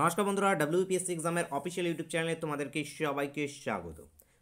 নমস্কার বন্ধুরা ডাব্লিউপিএসসি এক্সামের অফিসিয়াল ইউটিউব চ্যানেলে তোমাদেরকে সবাইকে স্বাগত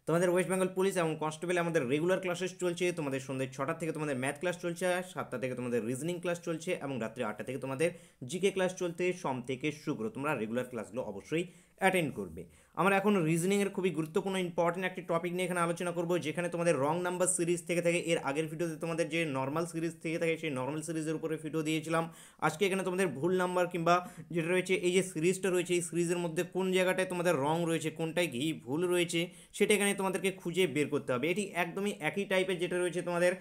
তোমাদের ওয়েস্ট বেঙ্গল পুলিশ এবং কনস্টেবল আমাদের রেগুলার ক্লাসেস চলছে তোমাদের সন্ধ্যে ছটা থেকে তোমাদের ম্যাথ ক্লাস চলছে সাতটা থেকে তোমাদের রিজনিং ক্লাস চলছে এবং রাত্রি আটটা থেকে তোমাদের জিকে ক্লাস চলতে সোম থেকে শুক্র তোমরা রেগুলার ক্লাসগুলো অবশ্যই অ্যাটেন্ড করবে আমরা এখন রিজনিংয়ের খুবই গুরুত্বপূর্ণ ইম্পর্টেন্ট একটি টপিক নিয়ে এখানে আলোচনা করবো যেখানে তোমাদের রং নাম্বার সিরিজ থেকে থাকে এর আগের ভিডিওতে তোমাদের যে নর্মাল সিরিজ থেকে থাকে সেই নর্মাল সিরিজের উপরে ভিডিও দিয়েছিলাম আজকে এখানে তোমাদের ভুল নাম্বার কিংবা যেটা রয়েছে এই যে সিরিজটা রয়েছে এই সিরিজের মধ্যে কোন জায়গাটায় তোমাদের রং রয়েছে কোনটায় কি ভুল রয়েছে সেটা এখানে তোমাদেরকে খুঁজে বের করতে হবে এটি একদমই একই টাইপের যেটা রয়েছে তোমাদের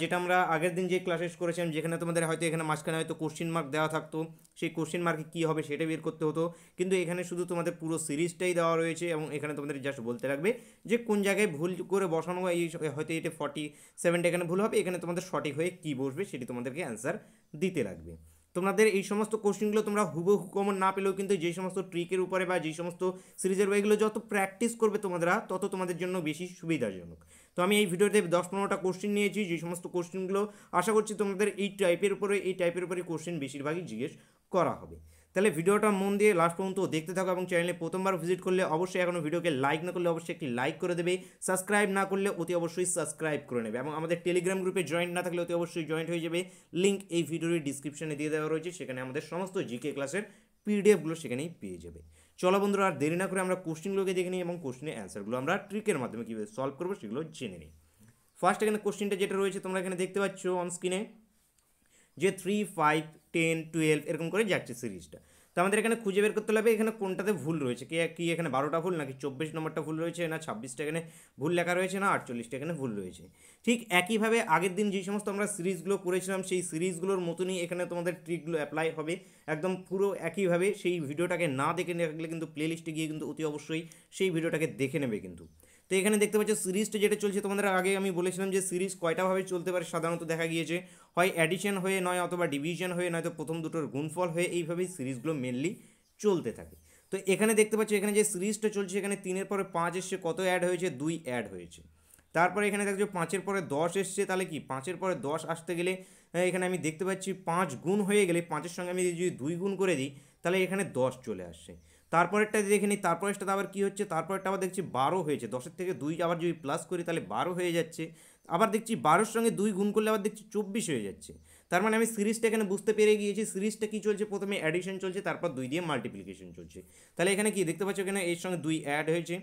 যেটা আমরা আগের দিন যে ক্লাসে করেছিলাম যেখানে তোমাদের হয়তো এখানে মাঝখানে হয়তো কোশ্চিন মার্ক দেওয়া থাকতো সেই কোশ্চিন মার্কে কী হবে সেটা বের করতে হতো কিন্তু এখানে শুধু তোমাদের পুরো সিরিজটাই দেওয়া রয়েছে এবং এখানে তোমাদের জাস্ট বলতে লাগবে যে কোন জায়গায় ভুল করে বসানো হয় এই হয়তো এটা ফর্টি সেভেনটা এখানে ভুল হবে এখানে তোমাদের সঠিক হয়ে কী বসবে সেটি তোমাদেরকে অ্যান্সার দিতে লাগবে তোমাদের এই সমস্ত কোশ্চেনগুলো তোমরা হুবহু কমন না পেলেও কিন্তু যে সমস্ত ট্রিকের উপরে বা যে সমস্ত সিরিজের বইগুলো যত প্র্যাকটিস করবে তোমরা তত তোমাদের জন্য বেশি সুবিধাজনক তো আমি এই ভিডিওতে দশ পনেরোটা কোশ্চেন নিয়েছি যে সমস্ত কোশ্চেনগুলো আশা করছি তোমাদের এই টাইপের উপরে এই টাইপের উপরে কোশ্চেন বেশিরভাগই জিজ্ঞেস করা হবে তাহলে ভিডিওটা মন দিয়ে লাস্ট পর্যন্ত দেখতে থাকো এবং চ্যানেলে প্রথমবার ভিজিট করলে অবশ্যই এখনও ভিডিওকে লাইক না করলে অবশ্যই একটি লাইক করে দেবে সাবস্ক্রাইব না করলে অতি অবশ্যই সাবস্ক্রাইব করে নেবে এবং আমাদের টেলিগ্রাম গ্রুপে জয়েন্ট না থাকলে অতি অবশ্যই জয়েন্ট হয়ে যাবে লিঙ্ক এই ভিডিওর ডিসক্রিপশনে দিয়ে দেওয়া রয়েছে সেখানে আমাদের সমস্ত জিকে ক্লাসের পিডিএফগুলো সেখানেই পেয়ে যাবে চলো বন্ধুরা আর দেরি না করে আমরা কোশ্চেনগুলোকে দেখে নিই এবং কোশ্চেনের অ্যান্সারগুলো আমরা ট্রিকের মাধ্যমে কীভাবে সলভ করবো সেগুলো জেনে নিই ফার্স্ট এখানে কোশ্চেনটা যেটা রয়েছে তোমরা এখানে দেখতে পাচ্ছ অন স্ক্রিনে যে থ্রি ফাইভ টেন টুয়েলভ এরকম করে যাচ্ছে সিরিজটা তো আমাদের এখানে খুঁজে বের করতে হবে এখানে কোনটাতে ভুল রয়েছে কে কি এখানে বারোটা ভুল নাকি চব্বিশ নম্বরটা ভুল রয়েছে না ছাব্বিশটা এখানে ভুল লেখা রয়েছে না আটচল্লিশটা এখানে ভুল রয়েছে ঠিক একইভাবে আগের দিন যে সমস্ত আমরা সিরিজগুলো করেছিলাম সেই সিরিজগুলোর মতনই এখানে তোমাদের ট্রিকগুলো অ্যাপ্লাই হবে একদম পুরো একইভাবে সেই ভিডিওটাকে না দেখে থাকলে কিন্তু প্লেলিস্টে গিয়ে কিন্তু অতি অবশ্যই সেই ভিডিওটাকে দেখে নেবে কিন্তু তো এখানে দেখতে পাচ্ছ সিরিজটা যেটা চলছে তোমাদের আগে আমি বলেছিলাম যে সিরিজ কয়টাভাবে চলতে পারে সাধারণত দেখা গিয়েছে হয় অ্যাডিশন হয়ে নয় অথবা ডিভিশন হয়ে নয়তো প্রথম দুটোর গুণফল হয়ে এইভাবেই সিরিজগুলো মেনলি চলতে থাকে তো এখানে দেখতে পাচ্ছ এখানে যে সিরিজটা চলছে এখানে তিনের পরে পাঁচ এসছে কত অ্যাড হয়েছে দুই অ্যাড হয়েছে তারপরে এখানে দেখছো পাঁচের পরে দশ এসছে তাহলে কি পাঁচের পরে দশ আসতে গেলে এখানে আমি দেখতে পাচ্ছি পাঁচ গুণ হয়ে গেলে পাঁচের সঙ্গে আমি যদি দুই গুণ করে দিই তাহলে এখানে দশ চলে আসছে তারপরেরটা দেখে নিই তারপরেরটা আবার কী হচ্ছে তারপরেরটা আবার দেখছি বারো হয়েছে দশের থেকে দুই আবার যদি প্লাস করি তাহলে বারো হয়ে যাচ্ছে আবার দেখছি বারোর সঙ্গে দুই গুণ করলে আবার দেখছি চব্বিশ হয়ে যাচ্ছে তার মানে আমি সিরিজটা এখানে বুঝতে পেরে গিয়েছি সিরিজটা কী চলছে প্রথমে অ্যাডিশন চলছে তারপর দুই দিয়ে মাল্টিপ্লিকেশন চলছে তাহলে এখানে কি দেখতে পাচ্ছ এখানে এর সঙ্গে দুই অ্যাড হয়েছে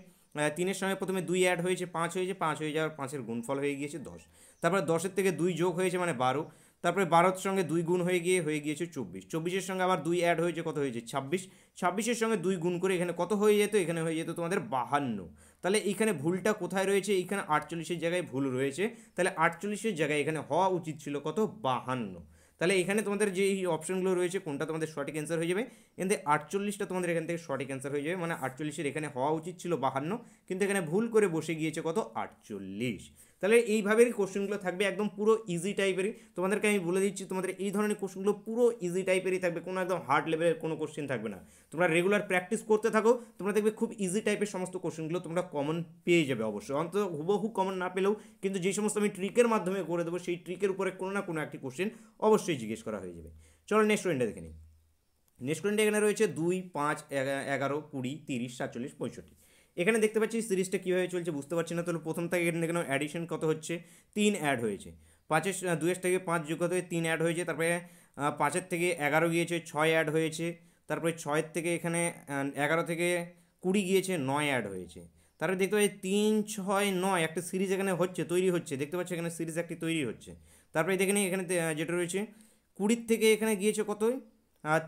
তিনের সঙ্গে প্রথমে দুই অ্যাড হয়েছে পাঁচ হয়েছে পাঁচ হয়ে যাওয়ার পাঁচের গুণফল হয়ে গিয়েছে দশ তারপর দশের থেকে দুই যোগ হয়েছে মানে বারো তারপরে বারোর সঙ্গে দুই গুণ হয়ে গিয়ে হয়ে গিয়েছে চব্বিশ চব্বিশের সঙ্গে আবার দুই অ্যাড হয়েছে কত হয়েছে ছাব্বিশ ছাব্বিশের সঙ্গে দুই গুণ করে এখানে কত হয়ে যেত এখানে হয়ে যেত তোমাদের বাহান্ন তাহলে এখানে ভুলটা কোথায় রয়েছে এখানে আটচল্লিশের জায়গায় ভুল রয়েছে তাহলে আটচল্লিশের জায়গায় এখানে হওয়া উচিত ছিল কত বাহান্ন তাহলে এখানে তোমাদের যে এই অপশনগুলো রয়েছে কোনটা তোমাদের সঠিক অ্যান্সার হয়ে যাবে কিন্তু আটচল্লিশটা তোমাদের এখান থেকে সঠিক অ্যান্সার হয়ে যাবে মানে আটচল্লিশের এখানে হওয়া উচিত ছিল বাহান্ন কিন্তু এখানে ভুল করে বসে গিয়েছে কত আটচল্লিশ তাহলে এইভাবেই কোশ্চেনগুলো থাকবে একদম পুরো ইজি টাইপেরই তোমাদেরকে আমি বলে দিচ্ছি তোমাদের এই ধরনের কোশ্চেনগুলো পুরো ইজি টাইপেরই থাকবে কোনো একদম হার্ড লেভেলের কোনো কোশ্চেন থাকবে না তোমরা রেগুলার প্র্যাকটিস করতে থাকো তোমরা দেখবে খুব ইজি টাইপের সমস্ত কোশ্চেনগুলো তোমরা কমন পেয়ে যাবে অবশ্যই অন্তত হুবহু কমন না পেলেও কিন্তু যে সমস্ত আমি ট্রিকের মাধ্যমে করে দেবো সেই ট্রিকের উপরে কোনো না কোনো একটি কোশ্চেন অবশ্যই জিজ্ঞেস করা হয়ে যাবে চলো নেক্সট পয়েন্টটা দেখে নিই নেক্সট পয়েন্টে এখানে রয়েছে দুই পাঁচ এগারো কুড়ি তিরিশ সাতচল্লিশ পঁয়ষট্টি এখানে দেখতে পাচ্ছি সিরিজটা কীভাবে চলছে বুঝতে পারছি না তাহলে প্রথম থেকে এখানে দেখানো অ্যাডিশন কত হচ্ছে তিন অ্যাড হয়েছে পাঁচের দুয়ের থেকে পাঁচ যোগ হয়ে তিন অ্যাড হয়েছে তারপরে পাঁচের থেকে এগারো গিয়েছে ছয় অ্যাড হয়েছে তারপরে ছয়ের থেকে এখানে এগারো থেকে কুড়ি গিয়েছে নয় অ্যাড হয়েছে তারপরে দেখতে পাচ্ছি তিন ছয় নয় একটা সিরিজ এখানে হচ্ছে তৈরি হচ্ছে দেখতে পাচ্ছি এখানে সিরিজ একটি তৈরি হচ্ছে তারপরে দেখে নিই এখানে যেটা রয়েছে কুড়ির থেকে এখানে গিয়েছে কত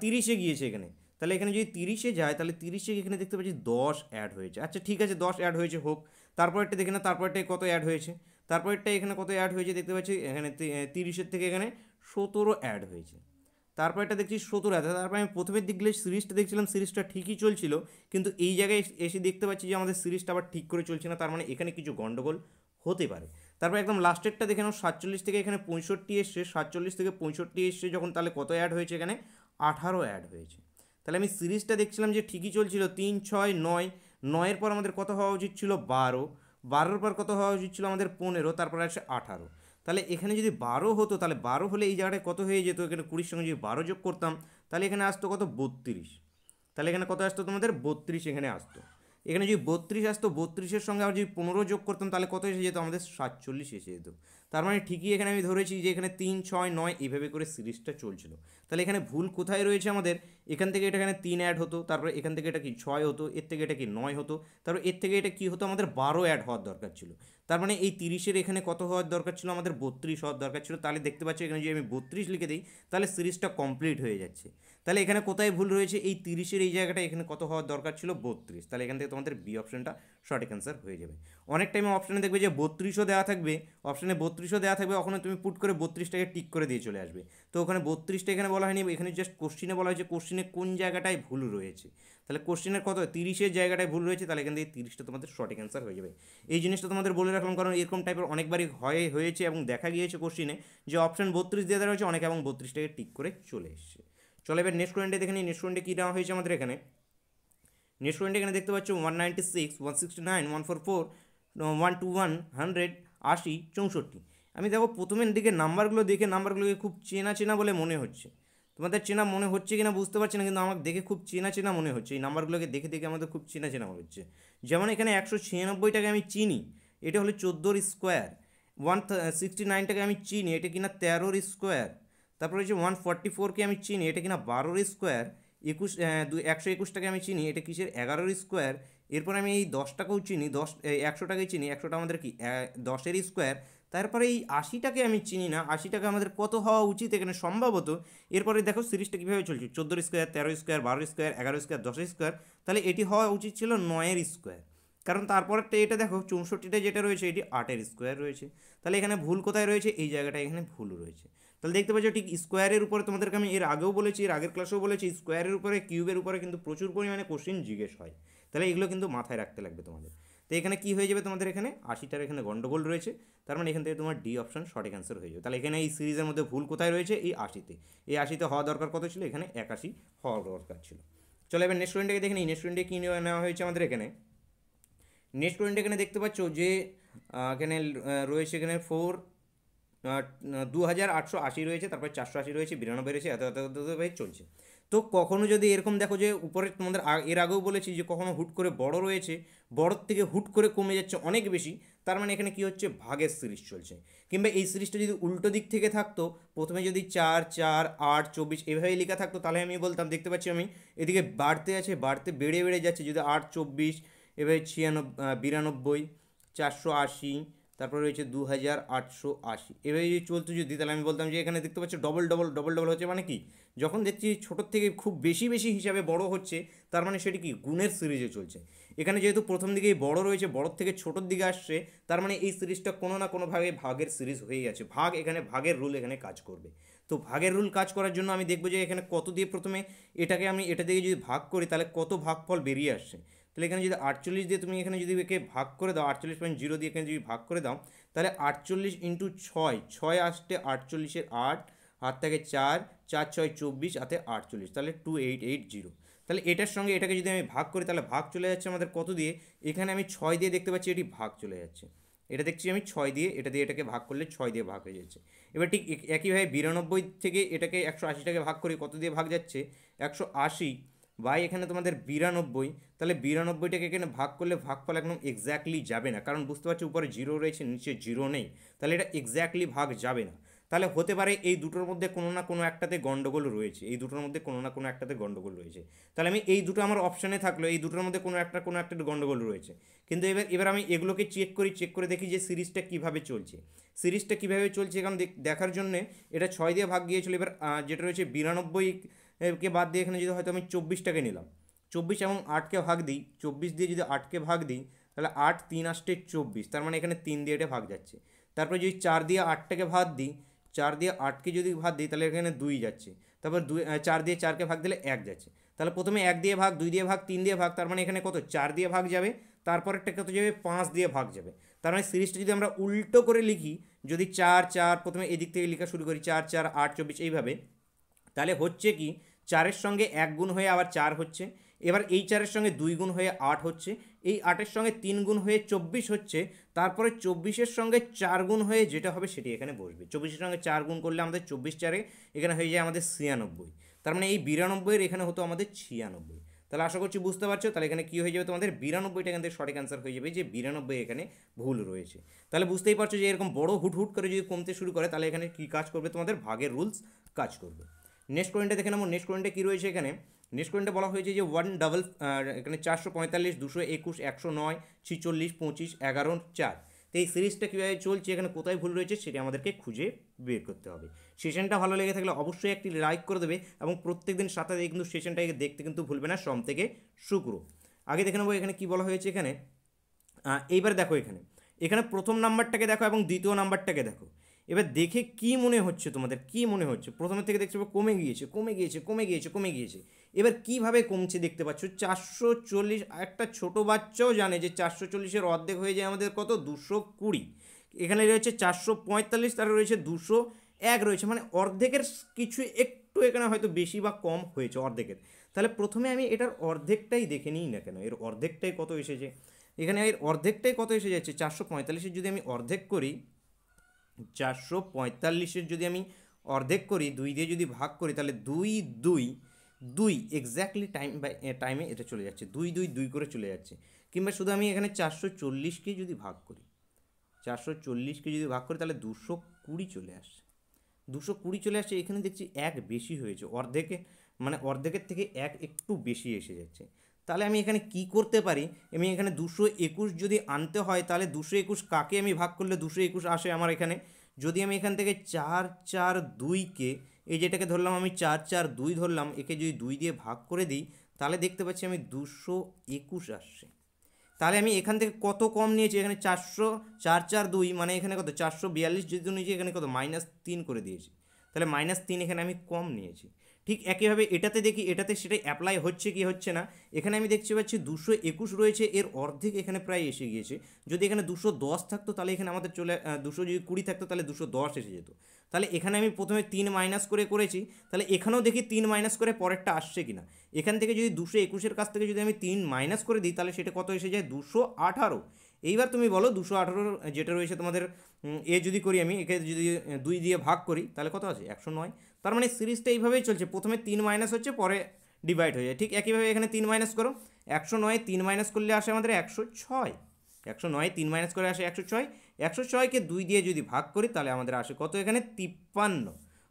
তিরিশে গিয়েছে এখানে তাহলে এখানে যদি তিরিশে যায় তাহলে তিরিশে এখানে দেখতে পাচ্ছি দশ অ্যাড হয়েছে আচ্ছা ঠিক আছে দশ অ্যাড হয়েছে হোক তারপরেরটা দেখে না তারপরেরটায় কত অ্যাড হয়েছে তারপরেরটা এখানে কত অ্যাড হয়েছে দেখতে পাচ্ছি এখানে তিরিশের থেকে এখানে সতেরো অ্যাড হয়েছে তারপর এটা দেখছি সতেরো অ্যাড তারপর আমি প্রথমের দিক সিরিজটা দেখছিলাম সিরিজটা ঠিকই চলছিল কিন্তু এই জায়গায় এসে দেখতে পাচ্ছি যে আমাদের সিরিজটা আবার ঠিক করে চলছে না তার মানে এখানে কিছু গণ্ডগোল হতে পারে তারপর একদম লাস্টেরটা দেখে নাও সাতচল্লিশ থেকে এখানে পঁয়ষট্টি এসছে সাতচল্লিশ থেকে পঁয়ষট্টি এসছে যখন তাহলে কত অ্যাড হয়েছে এখানে আঠারো অ্যাড হয়েছে তাহলে আমি সিরিজটা দেখছিলাম যে ঠিকই চলছিল তিন ছয় নয় নয়ের পর আমাদের কত হওয়া উচিত ছিল বারো বারোর পর কত হওয়া উচিত ছিল আমাদের পনেরো তারপরে আসে আঠারো তাহলে এখানে যদি বারো হতো তাহলে বারো হলে এই জায়গাটায় কত হয়ে যেত এখানে কুড়ির সঙ্গে যদি বারো যোগ করতাম তাহলে এখানে আসতো কত বত্রিশ তাহলে এখানে কত আসতো তোমাদের বত্রিশ এখানে আসতো এখানে যদি বত্রিশ আসতো বত্রিশের সঙ্গে আমরা যদি পনেরো যোগ করতাম তাহলে কত এসে যেত আমাদের সাতচল্লিশ এসে যেত তার মানে ঠিকই এখানে আমি ধরেছি যে এখানে তিন ছয় নয় এইভাবে করে সিরিজটা চলছিল তাহলে এখানে ভুল কোথায় রয়েছে আমাদের এখান থেকে এটা এখানে তিন অ্যাড হতো তারপরে এখান থেকে এটা কি ছয় হতো এর থেকে এটা কি নয় হতো তারপর এর থেকে এটা কি হতো আমাদের বারো অ্যাড হওয়ার দরকার ছিল তার মানে এই তিরিশের এখানে কত হওয়ার দরকার ছিল আমাদের বত্রিশ হওয়ার দরকার ছিল তাহলে দেখতে পাচ্ছি এখানে যদি আমি বত্রিশ লিখে দিই তাহলে সিরিজটা কমপ্লিট হয়ে যাচ্ছে তাহলে এখানে কোথায় ভুল রয়েছে এই তিরিশের এই জায়গাটা এখানে কত হওয়ার দরকার ছিল বত্রিশ তাহলে এখান থেকে তোমাদের বি অপশানটা সঠিক অ্যান্সার হয়ে যাবে অনেক টাইমে অপশানে দেখবে যে বত্রিশও দেওয়া থাকবে অপশানে বত্রিশও দেওয়া থাকবে ওখানে তুমি পুট করে বত্রিশটাকে টিক করে দিয়ে চলে আসবে তো ওখানে বত্রিশটা এখানে বলা হয়নি এখানে জাস্ট কোশ্চিনে বলা হয়েছে কোশ্চিনে কোন জায়গাটায় ভুল রয়েছে তাহলে কোশ্চিনের কত তিরিশের জায়গাটায় ভুল রয়েছে তাহলে এখান থেকে তিরিশটা তোমাদের সঠিক অ্যান্সার হয়ে যাবে এই জিনিসটা তোমাদের বলে রাখলাম কারণ এরকম টাইপের অনেকবারই হয়ে হয়েছে এবং দেখা গিয়েছে কোশ্চিনে যে অপশন বত্রিশ দেওয়া হয়েছে অনেকে এবং বত্রিশটাকে টিক করে চলে এসছে চলে এবার নেক্সট কোয়েন্টে দেখে নিই নেক্সট কোয়েন্টে কী দেওয়া হয়েছে আমাদের এখানে নেক্সট কোয়েন্টে এখানে দেখতে পাচ্ছ one ninety six one sixty nine one four four one two one hundred আশি চৌষট্টি আমি দেখো প্রথমের দিকে নাম্বারগুলো দেখে নাম্বারগুলোকে খুব চেনা চেনা বলে মনে হচ্ছে তোমাদের চেনা মনে হচ্ছে কিনা বুঝতে পারছি না কিন্তু আমার দেখে খুব চেনা চেনা মনে হচ্ছে এই নাম্বারগুলোকে দেখে দেখে আমাদের খুব চেনা চেনা মনে হচ্ছে যেমন এখানে একশো ছিয়ানব্বইটাকে আমি চিনি এটা হলো চোদ্দোর স্কোয়ার ওয়ান সিক্সটি নাইনটাকে আমি চিনি এটা কিনা তেরোর স্কোয়ার তারপরে হচ্ছে ওয়ান ফর্টি ফোরকে আমি চিনি এটা কিনা বারোর স্কোয়ার একুশ দু একশো একুশটাকে আমি চিনি এটা কিসের এগারোর স্কোয়ার এরপর আমি এই দশটাকেও চিনি দশ একশোটাকে চিনি একশোটা আমাদের কি দশের স্কোয়ার তারপরে এই আশিটাকে আমি চিনি না আশিটাকে আমাদের কত হওয়া উচিত এখানে সম্ভবত এরপরে দেখো সিরিজটা কীভাবে চলছে চোদ্দোর স্কোয়ার তেরো স্কোয়ার বারো স্কোয়ার এগারো স্কোয়ার দশ স্কোয়ার তাহলে এটি হওয়া উচিত ছিল নয়ের স্কোয়ার কারণ তারপরেরটা এটা দেখো চৌষট্টিটা যেটা রয়েছে এটি আটের স্কোয়ার রয়েছে তাহলে এখানে ভুল কোথায় রয়েছে এই জায়গাটা এখানে ভুল রয়েছে তাহলে দেখতে পাচ্ছ ঠিক স্কোয়ারের উপরে তোমাদেরকে আমি এর আগেও বলেছি এর আগের ক্লাসেও বলেছি স্কোয়ারের উপরে কিউবের উপরে কিন্তু প্রচুর পরিমাণে কোশ্চিন জিজ্ঞেস হয় তাহলে এগুলো কিন্তু মাথায় রাখতে লাগবে তোমাদের এখানে কি হয়ে যাবে তোমাদের এখানে আশিটার এখানে গন্ডগোল রয়েছে তার মানে এখান থেকে তোমার ডি অপশন সঠিক অ্যান্সার হয়ে যাবে তাহলে এখানে এই সিরিজের মধ্যে ভুল কোথায় রয়েছে এই আশিতে এই আশিতে হওয়া দরকার কত ছিল এখানে একাশি হওয়া দরকার ছিল চলো এবার নেক্সট স্টুডেন্টকে দেখে নিই নেক্সট পয়েন্টে কী নেওয়া হয়েছে আমাদের এখানে নেক্সট পয়েন্টে এখানে দেখতে পাচ্ছ যে এখানে রয়েছে এখানে ফোর দু হাজার আটশো আশি রয়েছে তারপর চারশো আশি রয়েছে বিরানব্বই রয়েছে এত এত এত চলছে তো কখনো যদি এরকম দেখো যে উপরে তোমাদের এর আগেও বলেছি যে কখনো হুট করে বড় রয়েছে বড়োর থেকে হুট করে কমে যাচ্ছে অনেক বেশি তার মানে এখানে কি হচ্ছে ভাগের সিরিজ চলছে কিংবা এই সিরিজটা যদি উল্টো দিক থেকে থাকতো প্রথমে যদি চার চার আট চব্বিশ এভাবে লেখা থাকতো তাহলে আমি বলতাম দেখতে পাচ্ছি আমি এদিকে বাড়তে আছে বাড়তে বেড়ে বেড়ে যাচ্ছে যদি আট চব্বিশ এভাবে ছিয়ানব্বই বিরানব্বই চারশো আশি তারপরে রয়েছে দু হাজার আটশো আশি এভাবে যদি চলতো যদি তাহলে আমি বলতাম যে এখানে দেখতে পাচ্ছি ডবল ডবল ডবল ডবল হচ্ছে মানে কি যখন দেখছি ছোটোর থেকে খুব বেশি বেশি হিসাবে বড় হচ্ছে তার মানে সেটি কি গুণের সিরিজে চলছে এখানে যেহেতু প্রথম দিকেই বড় রয়েছে বড়োর থেকে ছোটোর দিকে আসছে তার মানে এই সিরিজটা কোনো না কোনোভাবে ভাগের সিরিজ হয়ে গেছে ভাগ এখানে ভাগের রুল এখানে কাজ করবে তো ভাগের রুল কাজ করার জন্য আমি দেখবো যে এখানে কত দিয়ে প্রথমে এটাকে আমি এটা দিয়ে যদি ভাগ করি তাহলে কত ভাগ ফল বেরিয়ে আসছে তাহলে এখানে যদি আটচল্লিশ দিয়ে তুমি এখানে যদি একে ভাগ করে দাও আটচল্লিশ পয়েন্ট জিরো দিয়ে এখানে যদি ভাগ করে দাও তাহলে আটচল্লিশ ইন্টু ছয় ছয় আসতে আটচল্লিশের আট হাত থাকে চার চার ছয় চব্বিশ হাতে আটচল্লিশ তাহলে টু এইট এইট জিরো তাহলে এটার সঙ্গে এটাকে যদি আমি ভাগ করি তাহলে ভাগ চলে যাচ্ছে আমাদের কত দিয়ে এখানে আমি ছয় দিয়ে দেখতে পাচ্ছি এটি ভাগ চলে যাচ্ছে এটা দেখছি আমি ছয় দিয়ে এটা দিয়ে এটাকে ভাগ করলে ছয় দিয়ে ভাগ হয়ে যাচ্ছে এবার ঠিক একইভাবে বিরানব্বই থেকে এটাকে একশো আশিটাকে ভাগ করে কত দিয়ে ভাগ যাচ্ছে একশো আশি বাই এখানে তোমাদের বিরানব্বই তাহলে বিরানব্বইটাকে এখানে ভাগ করলে ভাগফল একদম এক্স্যাক্টলি যাবে না কারণ বুঝতে পারছি উপরে জিরো রয়েছে নিচে জিরো নেই তাহলে এটা এক্স্যাক্টলি ভাগ যাবে না তাহলে হতে পারে এই দুটোর মধ্যে কোনো না কোনো একটাতে গণ্ডগোল রয়েছে এই দুটোর মধ্যে কোনো না কোনো একটাতে গণ্ডগোল রয়েছে তাহলে আমি এই দুটো আমার অপশানে থাকলো এই দুটোর মধ্যে কোনো একটা কোনো একটা গণ্ডগোল রয়েছে কিন্তু এবার এবার আমি এগুলোকে চেক করি চেক করে দেখি যে সিরিজটা কিভাবে চলছে সিরিজটা কিভাবে চলছে কারণ দেখার জন্যে এটা ছয় দিয়ে ভাগ গিয়েছিল এবার যেটা রয়েছে বিরানব্বই কে বাদ দিয়ে এখানে যদি হয়তো আমি চব্বিশটাকে নিলাম চব্বিশ এবং আটকে ভাগ দিই চব্বিশ দিয়ে যদি আটকে ভাগ দিই তাহলে আট তিন আষ্টে চব্বিশ তার মানে এখানে তিন দিয়ে এটা ভাগ যাচ্ছে তারপরে যদি চার দিয়ে আটটাকে ভাগ দিই চার দিয়ে আটকে যদি ভাগ দিই তাহলে এখানে দুই যাচ্ছে তারপর দুই চার দিয়ে চারকে ভাগ দিলে এক যাচ্ছে তাহলে প্রথমে এক দিয়ে ভাগ দুই দিয়ে ভাগ তিন দিয়ে ভাগ তার মানে এখানে কত চার দিয়ে ভাগ যাবে তারপর একটা কত যাবে পাঁচ দিয়ে ভাগ যাবে তার মানে সিরিজটা যদি আমরা উল্টো করে লিখি যদি চার চার প্রথমে এদিক থেকে লেখা শুরু করি চার চার আট চব্বিশ এইভাবে তাহলে হচ্ছে কি চারের সঙ্গে এক গুণ হয়ে আবার চার হচ্ছে এবার এই চারের সঙ্গে দুই গুণ হয়ে আট হচ্ছে এই আটের সঙ্গে তিন গুণ হয়ে চব্বিশ হচ্ছে তারপরে চব্বিশের সঙ্গে চার গুণ হয়ে যেটা হবে সেটি এখানে বসবে চব্বিশের সঙ্গে চার গুণ করলে আমাদের চব্বিশ চারে এখানে হয়ে যায় আমাদের ছিয়ানব্বই তার মানে এই বিরানব্বইয়ের এখানে হতো আমাদের ছিয়ানব্বই তাহলে আশা করছি বুঝতে পারছো তাহলে এখানে কী হয়ে যাবে তোমাদের বিরানব্বইটা এখান থেকে সঠিক অ্যান্সার হয়ে যাবে যে বিরানব্বই এখানে ভুল রয়েছে তাহলে বুঝতেই পারছো যে এরকম বড় হুট হুট করে যদি কমতে শুরু করে তাহলে এখানে কী কাজ করবে তোমাদের ভাগের রুলস কাজ করবে নেক্সট করেন্টে দেখে নেবো নেক্সট কয়েন্টে কী রয়েছে এখানে নেক্সট করেন্টে বলা হয়েছে যে ওয়ান ডাবল এখানে চারশো পঁয়তাল্লিশ দুশো একুশ একশো নয় ছিচল্লিশ পঁচিশ এগারো চার তো এই সিরিজটা কীভাবে চলছে এখানে কোথায় ভুল রয়েছে সেটি আমাদেরকে খুঁজে বের করতে হবে সেশনটা ভালো লেগে থাকলে অবশ্যই একটি লাইক করে দেবে এবং প্রত্যেক দিন সাথে কিন্তু সেশনটাকে দেখতে কিন্তু ভুলবে না সোম থেকে শুক্র আগে দেখে নেবো এখানে কী বলা হয়েছে এখানে এইবার দেখো এখানে এখানে প্রথম নাম্বারটাকে দেখো এবং দ্বিতীয় নাম্বারটাকে দেখো এবার দেখে কি মনে হচ্ছে তোমাদের কি মনে হচ্ছে প্রথমের থেকে দেখছো কমে গিয়েছে কমে গিয়েছে কমে গিয়েছে কমে গিয়েছে এবার কিভাবে কমছে দেখতে পাচ্ছ চারশো চল্লিশ একটা ছোটো বাচ্চাও জানে যে চারশো চল্লিশের অর্ধেক হয়ে যায় আমাদের কত দুশো কুড়ি এখানে রয়েছে চারশো পঁয়তাল্লিশ তার রয়েছে দুশো এক রয়েছে মানে অর্ধেকের কিছু একটু এখানে হয়তো বেশি বা কম হয়েছে অর্ধেকের তাহলে প্রথমে আমি এটার অর্ধেকটাই দেখে নিই না কেন এর অর্ধেকটাই কত এসেছে এখানে এর অর্ধেকটাই কত এসে যাচ্ছে চারশো পঁয়তাল্লিশের যদি আমি অর্ধেক করি চারশো পঁয়তাল্লিশের যদি আমি অর্ধেক করি দুই দিয়ে যদি ভাগ করি তাহলে দুই দুই দুই এক্স্যাক্টলি টাইম বাই টাইমে এটা চলে যাচ্ছে দুই দুই দুই করে চলে যাচ্ছে কিংবা শুধু আমি এখানে চারশো চল্লিশকে যদি ভাগ করি চারশো চল্লিশকে যদি ভাগ করি তাহলে দুশো কুড়ি চলে আসছে দুশো কুড়ি চলে আসছে এখানে দেখছি এক বেশি হয়েছে অর্ধেকে মানে অর্ধেকের থেকে এক একটু বেশি এসে যাচ্ছে তাহলে আমি এখানে কি করতে পারি আমি এখানে দুশো একুশ যদি আনতে হয় তাহলে দুশো একুশ কাকে আমি ভাগ করলে দুশো একুশ আসে আমার এখানে যদি আমি এখান থেকে চার চার দুইকে এই যেটাকে ধরলাম আমি চার চার দুই ধরলাম একে যদি দুই দিয়ে ভাগ করে দিই তাহলে দেখতে পাচ্ছি আমি দুশো একুশ আসছে তাহলে আমি এখান থেকে কত কম নিয়েছি এখানে চারশো চার চার দুই মানে এখানে কত চারশো বিয়াল্লিশ যদি নিয়েছি এখানে কত মাইনাস তিন করে দিয়েছি তাহলে মাইনাস তিন এখানে আমি কম নিয়েছি ঠিক একইভাবে এটাতে দেখি এটাতে সেটাই অ্যাপ্লাই হচ্ছে কি হচ্ছে না এখানে আমি দেখতে পাচ্ছি দুশো একুশ রয়েছে এর অর্ধেক এখানে প্রায় এসে গিয়েছে যদি এখানে দুশো দশ থাকতো তাহলে এখানে আমাদের চলে দুশো যদি কুড়ি থাকতো তাহলে দুশো দশ এসে যেত তাহলে এখানে আমি প্রথমে তিন মাইনাস করে করেছি তাহলে এখানেও দেখি তিন মাইনাস করে পরেরটা আসছে কি না এখান থেকে যদি দুশো একুশের কাছ থেকে যদি আমি তিন মাইনাস করে দিই তাহলে সেটা কত এসে যায় দুশো আঠারো এইবার তুমি বলো দুশো আঠারো যেটা রয়েছে তোমাদের এ যদি করি আমি একে যদি দুই দিয়ে ভাগ করি তাহলে কত আছে একশো নয় তার মানে সিরিজটা এইভাবেই চলছে প্রথমে তিন মাইনাস হচ্ছে পরে ডিভাইড হয়ে যায় ঠিক একইভাবে এখানে তিন মাইনাস করো একশো নয় তিন মাইনাস করলে আসে আমাদের একশো ছয় একশো নয় তিন মাইনাস করে আসে একশো ছয় একশো ছয়কে দুই দিয়ে যদি ভাগ করি তাহলে আমাদের আসে কত এখানে তিপ্পান্ন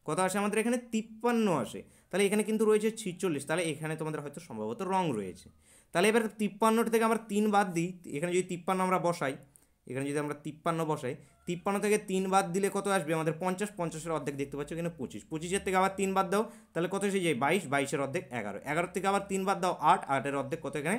কত আসে আমাদের এখানে তিপ্পান্ন আসে তাহলে এখানে কিন্তু রয়েছে ছিচল্লিশ তাহলে এখানে তোমাদের হয়তো সম্ভবত রং রয়েছে তাহলে এবার তিপ্পান্নটা থেকে আমরা তিন বাদ দিই এখানে যদি তিপ্পান্ন আমরা বসাই এখানে যদি আমরা তিপ্পান্ন বসাই তিপ্পান্ন থেকে তিন বাদ দিলে কত আসবে আমাদের পঞ্চাশ পঞ্চাশের অর্ধেক দেখতে পাচ্ছ এখানে পঁচিশ পঁচিশের থেকে আবার তিন বাদ দাও তাহলে কত এসে যায় বাইশ বাইশের অর্ধেক এগারো এগারো থেকে আবার তিন বাদ দাও আট আটের অর্ধেক কত এখানে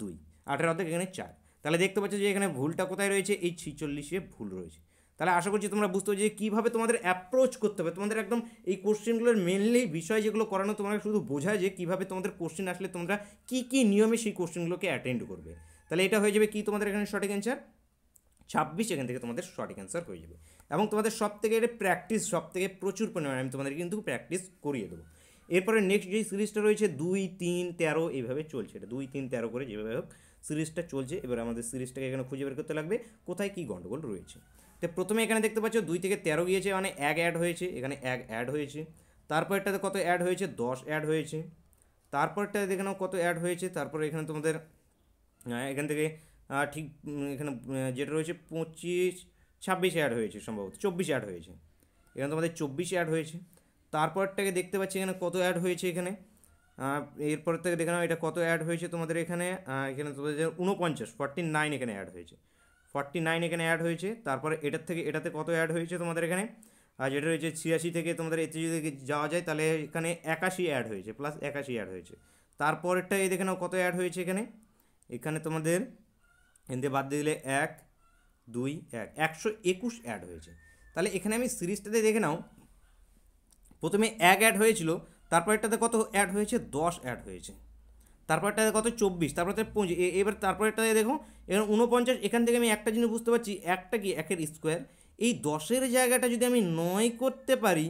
দুই আটের অর্ধেক এখানে চার তাহলে দেখতে পাচ্ছ যে এখানে ভুলটা কোথায় রয়েছে এই ছিচল্লিশে ভুল রয়েছে তাহলে আশা করছি তোমরা বুঝতে পারছো যে কীভাবে তোমাদের অ্যাপ্রোচ করতে হবে তোমাদের একদম এই কোশ্চেনগুলোর মেনলি বিষয় যেগুলো করানো তোমাকে শুধু বোঝায় যে কীভাবে তোমাদের কোশ্চেন আসলে তোমরা কী কী নিয়মে সেই কোশ্চেনগুলোকে অ্যাটেন্ড করবে তাহলে এটা হয়ে যাবে কি তোমাদের এখানে সঠিক অ্যান্সার ছাব্বিশ এখান থেকে তোমাদের সঠিক অ্যান্সার হয়ে যাবে এবং তোমাদের সব থেকে এটা প্র্যাকটিস সব থেকে প্রচুর পরিমাণে আমি তোমাদের কিন্তু প্র্যাকটিস করিয়ে দেবো এরপরে নেক্সট যে সিরিজটা রয়েছে দুই তিন তেরো এইভাবে চলছে এটা দুই তিন তেরো করে যেভাবে হোক সিরিজটা চলছে এবার আমাদের সিরিজটাকে এখানে খুঁজে বের করতে লাগবে কোথায় কী গণ্ডগোল রয়েছে তো প্রথমে এখানে দেখতে পাচ্ছ দুই থেকে তেরো গিয়েছে মানে এক অ্যাড হয়েছে এখানে এক অ্যাড হয়েছে তারপর কত অ্যাড হয়েছে দশ অ্যাড হয়েছে তারপরটা দেখে কত অ্যাড হয়েছে তারপর এখানে তোমাদের এখান থেকে আর ঠিক এখানে যেটা রয়েছে পঁচিশ ছাব্বিশ অ্যাড হয়েছে সম্ভবত চব্বিশ অ্যাড হয়েছে এখানে তোমাদের চব্বিশ অ্যাড হয়েছে তারপরটাকে দেখতে পাচ্ছি এখানে কত অ্যাড হয়েছে এখানে এরপর থেকে দেখে নাও এটা কত অ্যাড হয়েছে তোমাদের এখানে এখানে তোমাদের উনপঞ্চাশ ফর্টি নাইন এখানে অ্যাড হয়েছে ফর্টি নাইন এখানে অ্যাড হয়েছে তারপরে এটার থেকে এটাতে কত অ্যাড হয়েছে তোমাদের এখানে আর যেটা রয়েছে ছিয়াশি থেকে তোমাদের এতে যদি যাওয়া যায় তাহলে এখানে একাশি অ্যাড হয়েছে প্লাস একাশি অ্যাড হয়েছে তারপরেরটা এই দেখে নাও কত অ্যাড হয়েছে এখানে এখানে তোমাদের এতে বাদ দিয়ে দিলে এক দুই এক একশো একুশ অ্যাড হয়েছে তাহলে এখানে আমি সিরিজটাতে দেখে নাও প্রথমে এক অ্যাড হয়েছিল তারপরেরটাতে কত অ্যাড হয়েছে দশ অ্যাড হয়েছে তারপরটাতে কত চব্বিশ তারপরে পঁচিশ এবার তারপরেরটাতে দেখো এখানে উনপঞ্চাশ এখান থেকে আমি একটা জিনিস বুঝতে পারছি একটা কি একের স্কোয়ার এই দশের জায়গাটা যদি আমি নয় করতে পারি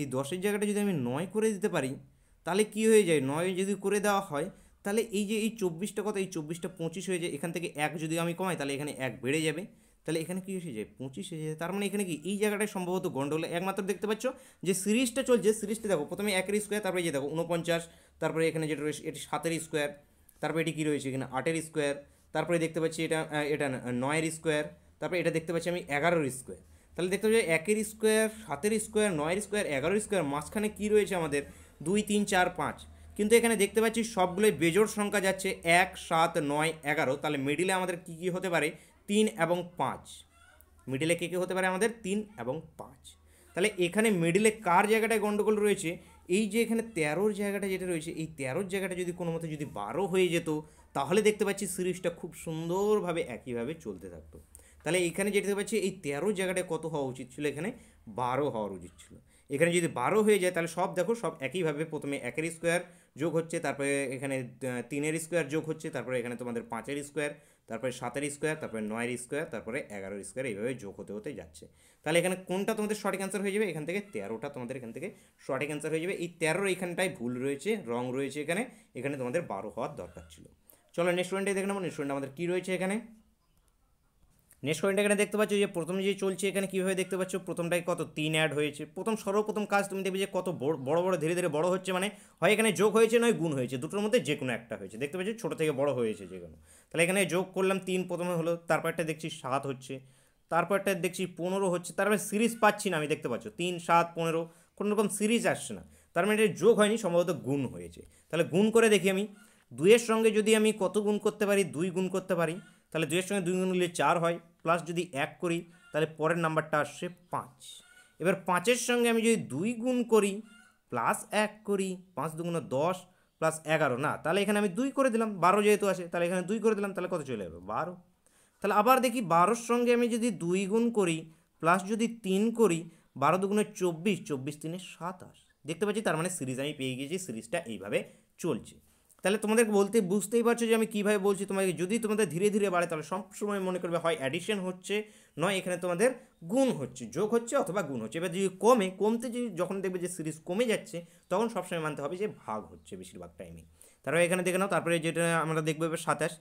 এই দশের জায়গাটা যদি আমি নয় করে দিতে পারি তাহলে কি হয়ে যায় নয় যদি করে দেওয়া হয় তাহলে এই যে এই চব্বিশটা কথা এই চব্বিশটা পঁচিশ হয়ে যায় এখান থেকে এক যদি আমি কমাই তাহলে এখানে এক বেড়ে যাবে তাহলে এখানে কী এসে যায় পঁচিশ এসে যায় তার মানে এখানে কি এই জায়গাটায় সম্ভবত গন্ডগোল একমাত্র দেখতে পাচ্ছ যে সিরিজটা চলছে সিরিজটা দেখো প্রথমে একের স্কোয়ার তারপরে যে দেখো উনপঞ্চাশ তারপরে এখানে যেটা রয়েছে এটি সাতের স্কোয়ার তারপরে এটি কী রয়েছে এখানে আটের স্কোয়ার তারপরে দেখতে পাচ্ছি এটা এটা নয়ের স্কোয়ার তারপরে এটা দেখতে পাচ্ছি আমি এগারোর স্কোয়ার তাহলে দেখতে পাচ্ছি একের স্কোয়ার সাতের স্কোয়ার নয়ের স্কোয়ার এগারোর স্কোয়ার মাঝখানে কী রয়েছে আমাদের দুই তিন চার পাঁচ কিন্তু এখানে দেখতে পাচ্ছি সবগুলোই বেজোর সংখ্যা যাচ্ছে এক সাত নয় এগারো তাহলে মিডিলে আমাদের কী কী হতে পারে তিন এবং পাঁচ মিডিলে কে কে হতে পারে আমাদের তিন এবং পাঁচ তাহলে এখানে মিডিলে কার জায়গাটায় গণ্ডগোল রয়েছে এই যে এখানে তেরোর জায়গাটা যেটা রয়েছে এই তেরোর জায়গাটা যদি কোনো মতে যদি বারো হয়ে যেত তাহলে দেখতে পাচ্ছি সিরিজটা খুব সুন্দরভাবে একইভাবে চলতে থাকতো তাহলে এখানে যেটা দেখতে পাচ্ছি এই তেরোর জায়গাটায় কত হওয়া উচিত ছিল এখানে বারো হওয়ার উচিত ছিল এখানে যদি বারো হয়ে যায় তাহলে সব দেখো সব একইভাবে প্রথমে একের স্কোয়ার যোগ হচ্ছে তারপরে এখানে তিনের স্কোয়ার যোগ হচ্ছে তারপরে এখানে তোমাদের পাঁচের স্কোয়ার তারপরে সাতের স্কোয়ার তারপরে নয়ের স্কোয়ার তারপরে এগারোর স্কোয়ার এইভাবে যোগ হতে হতে যাচ্ছে তাহলে এখানে কোনটা তোমাদের সঠিক অ্যান্সার হয়ে যাবে এখান থেকে তেরোটা তোমাদের এখান থেকে সঠিক অ্যান্সার হয়ে যাবে এই তেরোর এখানটায় ভুল রয়েছে রং রয়েছে এখানে এখানে তোমাদের বারো হওয়ার দরকার ছিল চলো নেক্সট রুয়েন্টে দেখে নেবো নেক্সট আমাদের কী রয়েছে এখানে নেক্সট কয়েনটা এখানে দেখতে পাচ্ছ যে প্রথম যে চলছে এখানে কীভাবে দেখতে পাচ্ছ প্রথমটাই কত তিন অ্যাড হয়েছে প্রথম সর্বপ্রথম কাজ তুমি দেখবে যে কত বড় বড় ধীরে ধীরে বড় হচ্ছে মানে হয় এখানে যোগ হয়েছে নয় গুণ হয়েছে দুটোর মধ্যে যে কোনো একটা হয়েছে দেখতে পাচ্ছ ছোটো থেকে বড় হয়েছে যে কোনো তাহলে এখানে যোগ করলাম তিন প্রথমে হলো তারপরটা দেখছি সাত হচ্ছে তারপরটা দেখছি পনেরো হচ্ছে তারপরে মানে সিরিজ পাচ্ছি না আমি দেখতে পাচ্ছ তিন সাত পনেরো কোনো রকম সিরিজ আসছে না তার মানে এটা যোগ হয়নি সম্ভবত গুণ হয়েছে তাহলে গুণ করে দেখি আমি দুইয়ের সঙ্গে যদি আমি কত গুণ করতে পারি দুই গুণ করতে পারি তাহলে দুইয়ের সঙ্গে দুই গুণ হলে চার হয় প্লাস যদি এক করি তাহলে পরের নাম্বারটা আসছে পাঁচ এবার পাঁচের সঙ্গে আমি যদি দুই গুণ করি প্লাস এক করি পাঁচ দুগুণ দশ প্লাস এগারো না তাহলে এখানে আমি দুই করে দিলাম বারো যেহেতু আছে তাহলে এখানে দুই করে দিলাম তাহলে কত চলে যাবে বারো তাহলে আবার দেখি বারোর সঙ্গে আমি যদি দুই গুণ করি প্লাস যদি তিন করি বারো দুগুণে চব্বিশ চব্বিশ তিনে সাতাশ দেখতে পাচ্ছি তার মানে সিরিজ আমি পেয়ে গিয়েছি সিরিজটা এইভাবে চলছে তাহলে তোমাদেরকে বলতে বুঝতেই পারছো যে আমি কীভাবে বলছি তোমাকে যদি তোমাদের ধীরে ধীরে বাড়ে তাহলে সবসময় মনে করবে হয় অ্যাডিশন হচ্ছে নয় এখানে তোমাদের গুণ হচ্ছে যোগ হচ্ছে অথবা গুণ হচ্ছে এবার যদি কমে কমতে যদি যখন দেখবে যে সিরিজ কমে যাচ্ছে তখন সবসময় মানতে হবে যে ভাগ হচ্ছে বেশিরভাগ টাইমে তারপরে এখানে দেখে নাও তারপরে যেটা আমরা দেখবো এবার সাতাশ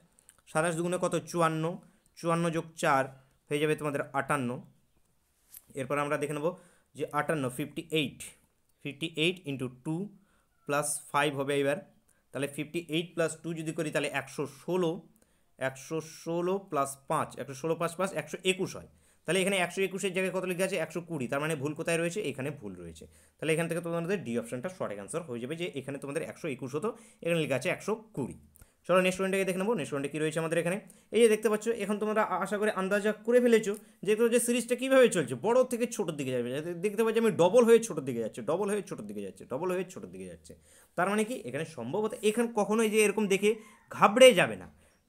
সাতাশ দুগুণে কত চুয়ান্ন চুয়ান্ন যোগ চার হয়ে যাবে তোমাদের আটান্ন এরপর আমরা দেখে নেবো যে আটান্ন fifty eight fifty eight into two plus five হবে এবার তাহলে ফিফটি এইট প্লাস টু যদি করি তাহলে একশো ষোলো একশো ষোলো প্লাস পাঁচ একশো ষোলো পাঁচ পাঁচ একশো একুশ হয় তাহলে এখানে একশো একুশের জায়গায় কত লেখা আছে একশো কুড়ি তার মানে ভুল কোথায় রয়েছে এখানে ভুল রয়েছে তাহলে এখান থেকে তোমাদের ডি অপশানটা শর্ট অ্যান্সার হয়ে যাবে যে এখানে তোমাদের একশো একুশ হতো এখানে লিখে আছে একশো কুড়ি চলো নেক্সট পয়েন্টটাকে দেখে নেবো নেক্সট পয়েন্টে কী রয়েছে আমাদের এখানে এই যে দেখতে পাচ্ছ এখন তোমরা আশা করে আন্দাজা করে ফেলেছো যে যে সিরিজটা কীভাবে চলছে বড় থেকে ছোটোর দিকে যাবে দেখতে পাচ্ছি আমি ডবল হয়ে ছোটোর দিকে যাচ্ছে ডবল হয়ে ছোটোর দিকে যাচ্ছে ডবল হয়ে ছোটোর দিকে যাচ্ছে তার মানে কি এখানে সম্ভবত এখানে কখনোই যে এরকম দেখে ঘাবড়ে যাবে না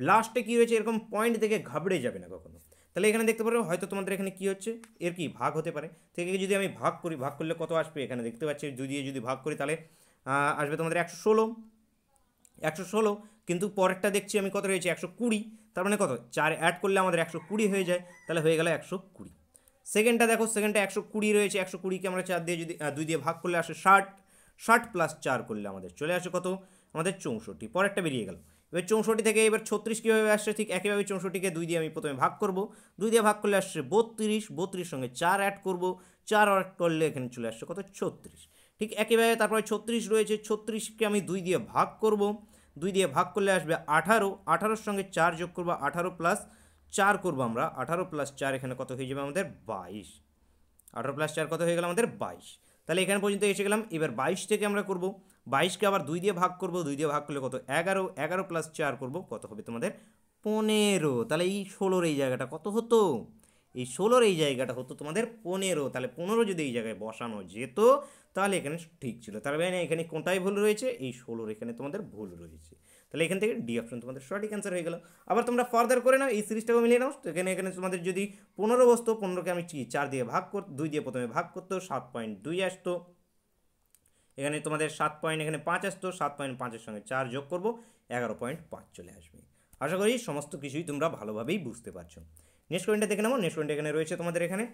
লাস্টে কী হয়েছে এরকম পয়েন্ট দেখে ঘাবড়ে যাবে না কখনো তাহলে এখানে দেখতে পারো হয়তো তোমাদের এখানে কি হচ্ছে এর কি ভাগ হতে পারে থেকে যদি আমি ভাগ করি ভাগ করলে কত আসবে এখানে দেখতে পাচ্ছি যদি যদি ভাগ করি তাহলে আসবে তোমাদের একশো ষোলো একশো ষোলো কিন্তু পরেরটা দেখছি আমি কত রয়েছে একশো কুড়ি তার মানে কত চার অ্যাড করলে আমাদের একশো কুড়ি হয়ে যায় তাহলে হয়ে গেল একশো কুড়ি সেকেন্ডটা দেখো সেকেন্ডটা একশো কুড়ি রয়েছে একশো কুড়িকে আমরা চার দিয়ে যদি দুই দিয়ে ভাগ করলে আসে ষাট ষাট প্লাস চার করলে আমাদের চলে আসে কত আমাদের চৌষট্টি পরেরটা বেরিয়ে গেল এবার চৌষট্টি থেকে এবার ছত্রিশ কীভাবে আসছে ঠিক একইভাবে চৌষট্টিকে দুই দিয়ে আমি প্রথমে ভাগ করব দুই দিয়ে ভাগ করলে আসছে বত্রিশ বত্রিশ সঙ্গে চার অ্যাড করব চার অ্যাড করলে এখানে চলে আসছে কত ছত্রিশ ঠিক একইভাবে তারপরে ছত্রিশ রয়েছে ছত্রিশকে আমি দুই দিয়ে ভাগ করব দুই দিয়ে ভাগ করলে আসবে আঠারো আঠারোর সঙ্গে চার যোগ করবো আঠারো প্লাস চার করবো আমরা আঠারো প্লাস চার এখানে কত হয়ে যাবে আমাদের বাইশ আঠারো প্লাস চার কত হয়ে গেল আমাদের বাইশ তাহলে এখানে পর্যন্ত এসে গেলাম এবার বাইশ থেকে আমরা করব বাইশকে আবার দুই দিয়ে ভাগ করব দুই দিয়ে ভাগ করলে কত এগারো এগারো প্লাস চার করবো কত হবে তোমাদের পনেরো তাহলে এই ষোলোর এই জায়গাটা কত হতো এই ষোলোর এই জায়গাটা হতো তোমাদের পনেরো তাহলে পনেরো যদি এই জায়গায় বসানো যেত তাহলে এখানে ঠিক ছিল তার মানে এখানে কোনটাই ভুল রয়েছে এই ষোলোর এখানে তোমাদের ভুল রয়েছে তাহলে এখান থেকে ডি অপশন তোমাদের সঠিক অ্যান্সার হয়ে গেল আবার তোমরা ফার্দার করে নাও এই সিরিজটাকে মিলিয়ে নাও তো এখানে এখানে তোমাদের যদি পনেরো বসতো পনেরোকে আমি চার দিয়ে ভাগ কর দুই দিয়ে প্রথমে ভাগ করতো সাত পয়েন্ট দুই আসতো এখানে তোমাদের সাত পয়েন্ট এখানে পাঁচ আসতো সাত পয়েন্ট পাঁচের সঙ্গে চার যোগ করবো এগারো পয়েন্ট পাঁচ চলে আসবে আশা করি সমস্ত কিছুই তোমরা ভালোভাবেই বুঝতে পারছো নেক্সট কয়েনটা দেখে নেবো নেক্সট কয়েনটা এখানে রয়েছে তোমাদের এখানে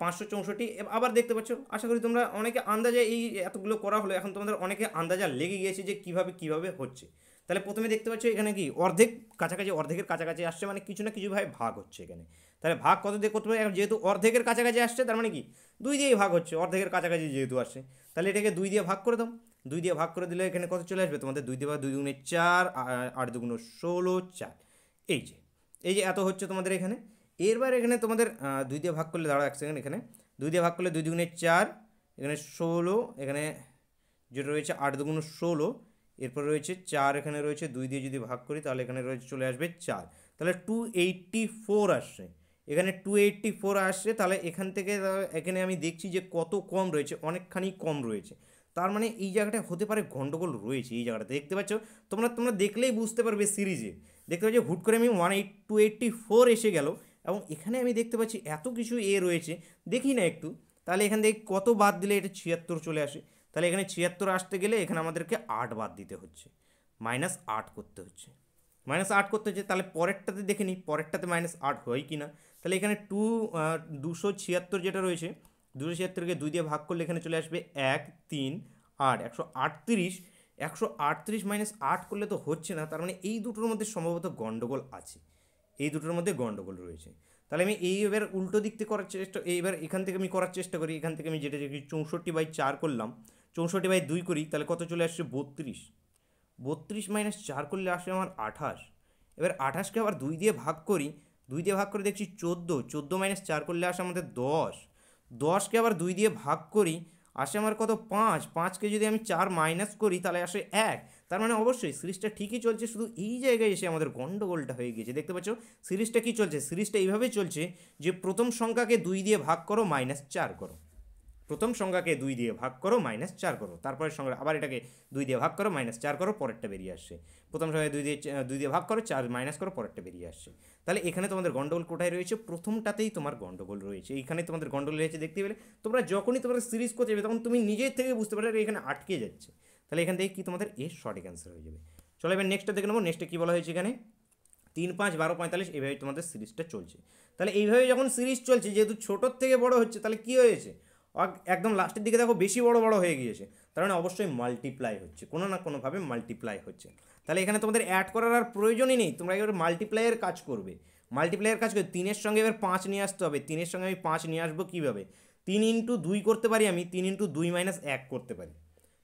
পাঁচশো চৌষট্টি আবার দেখতে পাচ্ছ আশা করি তোমরা অনেকে আন্দাজে এই এতগুলো করা হলো এখন তোমাদের অনেকে আন্দাজা লেগে গিয়েছে যে কীভাবে কীভাবে হচ্ছে তাহলে প্রথমে দেখতে পাচ্ছ এখানে কি অর্ধেক কাছাকাছি অর্ধেকের কাছাকাছি আসছে মানে কিছু না কিছু ভাই ভাগ হচ্ছে এখানে তাহলে ভাগ কত দিয়ে করতে পারে যেহেতু অর্ধেকের কাছাকাছি আসছে তার মানে কি দুই দিয়েই ভাগ হচ্ছে অর্ধেকের কাছাকাছি যেহেতু আসছে তাহলে এটাকে দুই দিয়ে ভাগ করে দাও দুই দিয়ে ভাগ করে দিলে এখানে কত চলে আসবে তোমাদের দুই দিয়ে ভাগ দুই দুগুণে চার আট দুগুণে ষোলো চার এই যে এই যে এত হচ্ছে তোমাদের এখানে এরবার এখানে তোমাদের দুই দিয়ে ভাগ করলে দাঁড়াও এক সেকেন্ড এখানে দুই দিয়ে ভাগ করলে দুই দুগুণে চার এখানে ষোলো এখানে যেটা রয়েছে আট দুগুণ ষোলো এরপর রয়েছে চার এখানে রয়েছে দুই দিয়ে যদি ভাগ করি তাহলে এখানে রয়েছে চলে আসবে চার তাহলে টু এইট্টি ফোর আসছে এখানে টু এইট্টি ফোর আসছে তাহলে এখান থেকে এখানে আমি দেখছি যে কত কম রয়েছে অনেকখানি কম রয়েছে তার মানে এই জায়গাটা হতে পারে গণ্ডগোল রয়েছে এই জায়গাটা দেখতে পাচ্ছ তোমরা তোমরা দেখলেই বুঝতে পারবে সিরিজে দেখতে পাচ্ছ হুট করে আমি one eight two eighty four এসে গেল এবং এখানে আমি দেখতে পাচ্ছি এত কিছু এ রয়েছে দেখি না একটু তাহলে এখান থেকে কত বাদ দিলে এটা ছিয়াত্তর চলে আসে তাহলে এখানে ছিয়াত্তর আসতে গেলে এখানে আমাদেরকে আট বাদ দিতে হচ্ছে মাইনাস আট করতে হচ্ছে মাইনাস আট করতে হচ্ছে তাহলে পরেরটাতে দেখে নিই পরেরটাতে মাইনাস আট হয় কি না তাহলে এখানে টু দুশো ছিয়াত্তর যেটা রয়েছে দুশো ছিয়াত্তরকে দুই দিয়ে ভাগ করলে এখানে চলে আসবে এক তিন আট একশো আটত্রিশ একশো আটত্রিশ মাইনাস আট করলে তো হচ্ছে না তার মানে এই দুটোর মধ্যে সম্ভবত গণ্ডগোল আছে এই দুটোর মধ্যে গণ্ডগোল রয়েছে তাহলে আমি এই এবার উল্টো দিক থেকে করার চেষ্টা এইবার এখান থেকে আমি করার চেষ্টা করি এখান থেকে আমি যেটা যে চৌষট্টি বাই চার করলাম চৌষট্টি বাই দুই করি তাহলে কত চলে আসছে বত্রিশ বত্রিশ মাইনাস চার করলে আসে আমার আঠাশ এবার আঠাশকে আবার দুই দিয়ে ভাগ করি দুই দিয়ে ভাগ করে দেখছি চোদ্দো চোদ্দো মাইনাস চার করলে আসে আমাদের দশ দশকে আবার দুই দিয়ে ভাগ করি আসে আমার কত পাঁচ পাঁচকে যদি আমি চার মাইনাস করি তাহলে আসে এক তার মানে অবশ্যই সিরিজটা ঠিকই চলছে শুধু এই জায়গায় এসে আমাদের গণ্ডগোলটা হয়ে গিয়েছে দেখতে পাচ্ছ সিরিজটা কি চলছে সিরিজটা এইভাবে চলছে যে প্রথম সংখ্যাকে দুই দিয়ে ভাগ করো মাইনাস চার করো প্রথম সংখ্যাকে দুই দিয়ে ভাগ করো মাইনাস চার করো তারপরে সংখ্যা আবার এটাকে দুই দিয়ে ভাগ করো মাইনাস চার করো পরেরটা বেরিয়ে আসছে প্রথম সংখ্যায় দুই দিয়ে দুই দিয়ে ভাগ করো চার মাইনাস করো পরেরটা বেরিয়ে আসছে তাহলে এখানে তোমাদের গণ্ডগোল কোটায় রয়েছে প্রথমটাতেই তোমার গণ্ডগোল রয়েছে এইখানে তোমাদের গণ্ডগোল রয়েছে দেখতে পেলে তোমরা যখনই তোমাদের সিরিজ করতে যাবে তখন তুমি নিজের থেকে বুঝতে পারবে এখানে আটকে যাচ্ছে তাহলে এখান থেকে কি তোমাদের এ সঠিক অ্যান্সার হয়ে যাবে চলো এবার নেক্সটটা দেখে নেবো নেক্সটে কী বলা হয়েছে এখানে তিন পাঁচ বারো পঁয়তাল্লিশ এইভাবে তোমাদের সিরিজটা চলছে তাহলে এইভাবে যখন সিরিজ চলছে যেহেতু ছোটোর থেকে বড় হচ্ছে তাহলে কী হয়েছে একদম লাস্টের দিকে দেখো বেশি বড় বড় হয়ে গিয়েছে তার মানে অবশ্যই মাল্টিপ্লাই হচ্ছে কোনো না কোনোভাবে মাল্টিপ্লাই হচ্ছে তাহলে এখানে তোমাদের অ্যাড করার আর প্রয়োজনই নেই তোমরা এবার মাল্টিপ্লাইয়ের কাজ করবে মাল্টিপ্লাইয়ের কাজ করে তিনের সঙ্গে এবার পাঁচ নিয়ে আসতে হবে তিনের সঙ্গে আমি পাঁচ নিয়ে আসবো কীভাবে তিন ইন্টু দুই করতে পারি আমি তিন ইন্টু দুই মাইনাস এক করতে পারি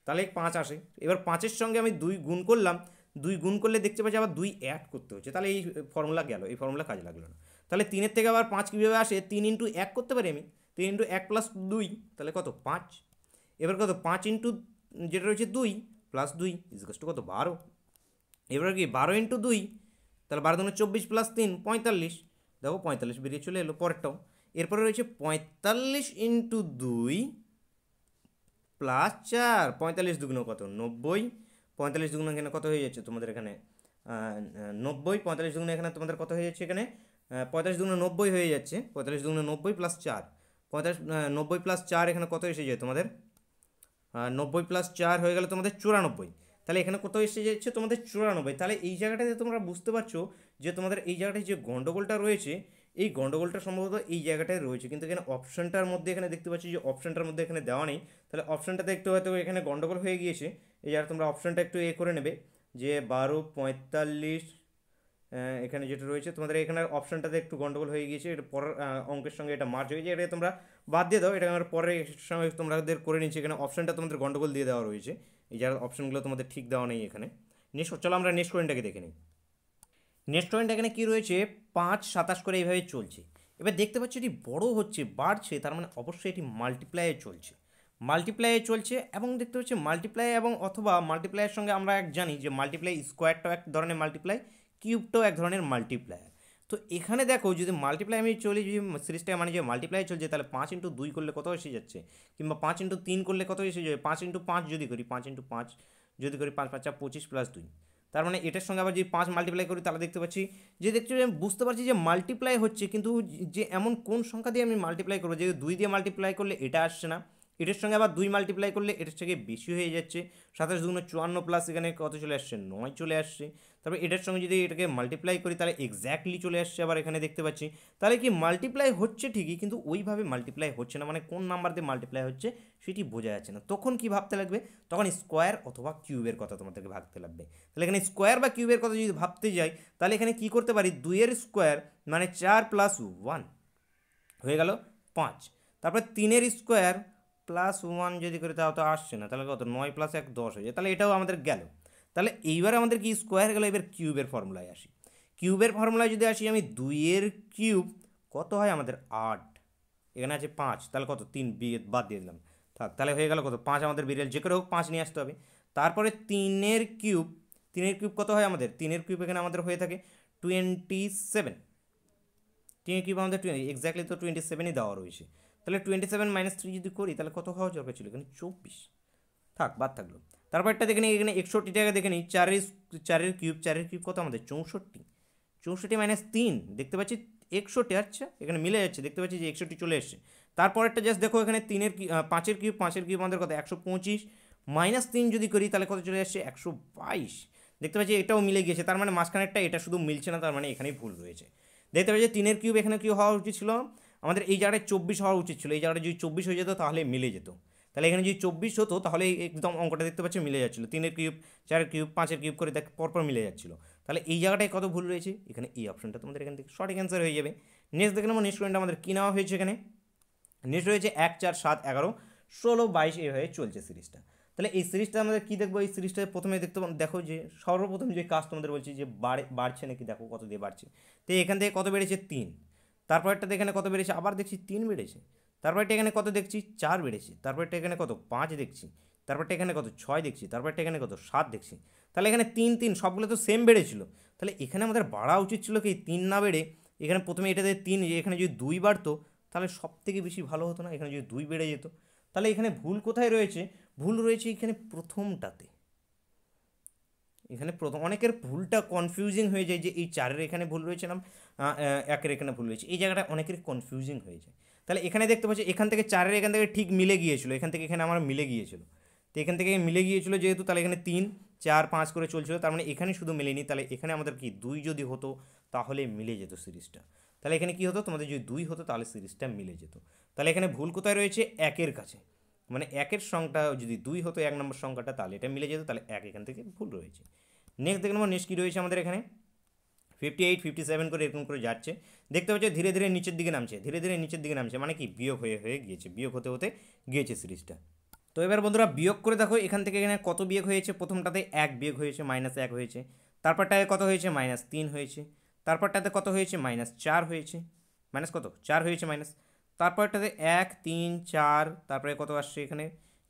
তাহলে পাঁচ আসে এবার পাঁচের সঙ্গে আমি দুই গুণ করলাম দুই গুণ করলে দেখতে পাচ্ছি আবার দুই অ্যাড করতে হচ্ছে তাহলে এই ফর্মুলা গেল এই ফর্মুলা কাজে লাগলো না তাহলে তিনের থেকে আবার পাঁচ কীভাবে আসে তিন ইন্টু এক করতে পারি আমি তিন ইন্টু এক প্লাস দুই তাহলে কত পাঁচ এবার কত পাঁচ ইন্টু যেটা রয়েছে দুই প্লাস দুই ইজকাস্ট কত বারো এবার কি বারো ইন্টু দুই তাহলে বারো দুনে চব্বিশ প্লাস তিন পঁয়তাল্লিশ দেখো পঁয়তাল্লিশ বেরিয়ে চলে এলো পরেরটাও এরপরে রয়েছে পঁয়তাল্লিশ ইন্টু দুই প্লাস চার পঁয়তাল্লিশ দুগুণ কত নব্বই পঁয়তাল্লিশ দুগুণ এখানে কত হয়ে যাচ্ছে তোমাদের এখানে নব্বই পঁয়তাল্লিশ দুগুণ এখানে তোমাদের কত হয়ে যাচ্ছে এখানে পঁয়তাল্লিশ দুগুণ নব্বই হয়ে যাচ্ছে পঁয়তাল্লিশ দুগুণ নব্বই প্লাস চার পঁয়তাল্লিশ নব্বই প্লাস চার এখানে কত এসে যায় তোমাদের নব্বই প্লাস চার হয়ে গেলে তোমাদের চুরানব্বই তাহলে এখানে কত এসে যাচ্ছে তোমাদের চুরানব্বই তাহলে এই জায়গাটাতে তোমরা বুঝতে পারছো যে তোমাদের এই জায়গাটায় যে গণ্ডগোলটা রয়েছে এই গন্ডগোলটা সম্ভবত এই জায়গাটায় রয়েছে কিন্তু এখানে অপশানটার মধ্যে এখানে দেখতে পাচ্ছি যে অপশানটার মধ্যে এখানে দেওয়া নেই তাহলে অপশানটাতে একটু হয়তো এখানে গন্ডগোল হয়ে গিয়েছে এই জায়গায় তোমরা অপশানটা একটু এ করে নেবে যে বারো পঁয়তাল্লিশ এখানে যেটা রয়েছে তোমাদের এখানে অপশানটাতে একটু গন্ডগোল হয়ে গিয়েছে এটা পরের অঙ্কের সঙ্গে এটা মার্চ হয়েছে এটা তোমরা বাদ দিয়ে দাও এটা আমার পরের সঙ্গে তোমাদের করে নিচ্ছি এখানে অপশানটা তোমাদের গন্ডগোল দিয়ে দেওয়া রয়েছে এই যার অপশানগুলো তোমাদের ঠিক দেওয়া নেই এখানে নেক্সট চলো আমরা নেক্সট কোয়েন্টটাকে দেখে নিই নেক্সট পয়েন্ট এখানে কী রয়েছে পাঁচ সাতাশ করে এইভাবে চলছে এবার দেখতে পাচ্ছি এটি বড় হচ্ছে বাড়ছে তার মানে অবশ্যই এটি মাল্টিপ্লাইয়ে চলছে মাল্টিপ্লাইয়ে চলছে এবং দেখতে পাচ্ছি মাল্টিপ্লাই এবং অথবা মাল্টিপ্লাইয়ের সঙ্গে আমরা এক জানি যে মাল্টিপ্লাই স্কোয়ারটাও এক ধরনের মাল্টিপ্লাই কিউবটাও এক ধরনের মাল্টিপ্লায়ার তো এখানে দেখো যদি মাল্টিপ্লাই আমি চলি যদি সিরিজটা মানে যে মাল্টিপ্লাই চলছে তাহলে পাঁচ ইন্টু দুই করলে কত এসে যাচ্ছে কিংবা পাঁচ ইন্টু তিন করলে কত এসে যাবে পাঁচ ইন্টু পাঁচ যদি করি পাঁচ ইন্টু পাঁচ যদি করি পাঁচ পাঁচ চার পঁচিশ প্লাস দুই তার মানে এটার সঙ্গে আবার যদি পাঁচ মাল্টিপ্লাই করি তাহলে দেখতে পাচ্ছি যে দেখছি আমি বুঝতে পারছি যে মাল্টিপ্লাই হচ্ছে কিন্তু যে এমন কোন সংখ্যা দিয়ে আমি মাল্টিপ্লাই করবো যে দুই দিয়ে মাল্টিপ্লাই করলে এটা আসছে না এটার সঙ্গে আবার দুই মাল্টিপ্লাই করলে এটার থেকে বেশি হয়ে যাচ্ছে সাতাশ দুগুণ চুয়ান্ন প্লাস এখানে কত চলে আসছে নয় চলে আসছে তারপরে এটার সঙ্গে যদি এটাকে মাল্টিপ্লাই করি তাহলে এক্স্যাক্টলি চলে আসছে আবার এখানে দেখতে পাচ্ছি তাহলে কি মাল্টিপ্লাই হচ্ছে ঠিকই কিন্তু ওইভাবে মাল্টিপ্লাই হচ্ছে না মানে কোন নাম্বার দিয়ে মাল্টিপ্লাই হচ্ছে সেটি বোঝা যাচ্ছে না তখন কি ভাবতে লাগবে তখন স্কোয়ার অথবা কিউবের কথা তোমাদেরকে ভাবতে লাগবে তাহলে এখানে স্কোয়ার বা কিউবের কথা যদি ভাবতে যাই তাহলে এখানে কি করতে পারি দুইয়ের স্কোয়ার মানে চার প্লাস ওয়ান হয়ে গেল পাঁচ তারপরে তিনের স্কোয়ার প্লাস ওয়ান যদি করে তাও তো আসছে না তাহলে কত নয় প্লাস এক দশ হয়ে যায় তাহলে এটাও আমাদের গেল তাহলে এইবার আমাদের কি স্কোয়ার গেলো এবার কিউবের ফর্মুলায় আসি কিউবের ফর্মুলায় যদি আসি আমি দুইয়ের কিউব কত হয় আমাদের আট এখানে আছে পাঁচ তাহলে কত তিন বিয়ে বাদ দিয়ে দিলাম থাক তাহলে হয়ে গেল কত পাঁচ আমাদের বিরিয়াল যে করে হোক পাঁচ নিয়ে আসতে হবে তারপরে তিনের কিউব তিনের কিউব কত হয় আমাদের তিনের কিউব এখানে আমাদের হয়ে থাকে টোয়েন্টি সেভেন টিএ কিউব আমাদের টোয়েন্টি এক্স্যাক্টলি তো টোয়েন্টি সেভেনই দেওয়া রয়েছে তাহলে টোয়েন্টি সেভেন মাইনাস থ্রি যদি করি তাহলে কত হওয়া দরকার ছিল এখানে চব্বিশ থাক বাদ থাকলো তারপর একটা দেখে নিই এখানে একষট্টি টাকা দেখে নিই চারের চারের কিউব চারের কিউব কত আমাদের চৌষট্টি চৌষট্টি মাইনাস তিন দেখতে পাচ্ছি একষট্টি আচ্ছা এখানে মিলে যাচ্ছে দেখতে পাচ্ছি যে একষট্টি চলে এসছে তারপরেরটা জাস্ট দেখো এখানে তিনের পাঁচের কিউব পাঁচের কিউব আমাদের কত একশো পঁচিশ মাইনাস তিন যদি করি তাহলে কত চলে আসছে একশো বাইশ দেখতে পাচ্ছি এটাও মিলে গিয়েছে তার মানে মাঝখানেরটা এটা শুধু মিলছে না তার মানে এখানেই ভুল রয়েছে দেখতে পাচ্ছি তিনের কিউব এখানে কিউ হওয়া উচিত ছিল আমাদের এই জায়গাটা চব্বিশ হওয়া উচিত ছিল এই জায়গাটা যদি চব্বিশ হয়ে যেত তাহলে মিলে যেত তাহলে এখানে যদি চব্বিশ হতো তাহলে একদম অঙ্কটা দেখতে পাচ্ছি মিলে যাচ্ছিলো তিনের কিউব চারের কিউব পাঁচের কিউব করে দেখ পরপর মিলে যাচ্ছিলো তাহলে এই জায়গাটায় কত ভুল রয়েছে এখানে এই অপশনটা তোমাদের এখান থেকে সঠিক অ্যান্সার হয়ে যাবে নেক্সট দেখে নেবো নেক্সট আমাদের কী নেওয়া হয়েছে এখানে নেক্সট রয়েছে এক চার সাত এগারো ষোলো বাইশ এভাবে চলছে সিরিজটা তাহলে এই সিরিজটা আমাদের কী দেখবো এই সিরিজটা প্রথমে দেখতে দেখো যে সর্বপ্রথম যে কাজ তোমাদের বলছি যে বাড়ে বাড়ছে নাকি দেখো কত দিয়ে বাড়ছে তো এখান থেকে কত বেড়েছে তিন তারপরেরটাতে এখানে কত বেড়েছে আবার দেখছি তিন বেড়েছে তারপরটা এখানে কত দেখছি চার বেড়েছে তারপরটা এখানে কত পাঁচ দেখছি তারপরটা এখানে কত ছয় দেখছি তারপরটা এখানে কত সাত দেখছি তাহলে এখানে তিন তিন সবগুলো তো সেম বেড়েছিল তাহলে এখানে আমাদের বাড়া উচিত ছিল কি তিন না বেড়ে এখানে প্রথমে এটাতে তিন এখানে যদি দুই বাড়তো তাহলে সব থেকে বেশি ভালো হতো না এখানে যদি দুই বেড়ে যেত তাহলে এখানে ভুল কোথায় রয়েছে ভুল রয়েছে এখানে প্রথমটাতে এখানে প্রথম অনেকের ভুলটা কনফিউজিং হয়ে যায় যে এই চারের এখানে ভুল রয়েছে না একের এখানে ভুল হয়েছে এই জায়গাটা অনেকের কনফিউজিং হয়ে যায় তাহলে এখানে দেখতে পাচ্ছি এখান থেকে চারের এখান থেকে ঠিক মিলে গিয়েছিলো এখান থেকে এখানে আমার মিলে গিয়েছিলো তো এখান থেকে মিলে গিয়েছিলো যেহেতু তাহলে এখানে তিন চার পাঁচ করে চলছিলো তার মানে এখানে শুধু মেলেনি তাহলে এখানে আমাদের কি দুই যদি হতো তাহলে মিলে যেত সিরিজটা তাহলে এখানে কি হতো তোমাদের যদি দুই হতো তাহলে সিরিজটা মিলে যেত তাহলে এখানে ভুল কোথায় রয়েছে একের কাছে মানে একের সংখ্যা যদি দুই হতো এক নম্বর সংখ্যাটা তাহলে এটা মিলে যেত তাহলে এক এখান থেকে ভুল রয়েছে নেক্সট দেখে নেবো নেক্সট কী রয়েছে আমাদের এখানে ফিফটি এইট ফিফটি সেভেন করে এরকম করে যাচ্ছে দেখতে পাচ্ছ ধীরে ধীরে নিচের দিকে নামছে ধীরে ধীরে নিচের দিকে নামছে মানে কি বিয়োগ হয়ে হয়ে গিয়েছে বিয়োগ হতে হতে গিয়েছে সিরিজটা তো এবার বন্ধুরা বিয়োগ করে দেখো এখান থেকে এখানে কত বিয়োগ হয়েছে প্রথমটাতে এক বিয়োগ হয়েছে মাইনাস এক হয়েছে তারপরটায় কত হয়েছে মাইনাস তিন হয়েছে তারপরটাতে কত হয়েছে মাইনাস চার হয়েছে মাইনাস কত চার হয়েছে মাইনাস তারপরটাতে এক তিন চার তারপরে কত আসছে এখানে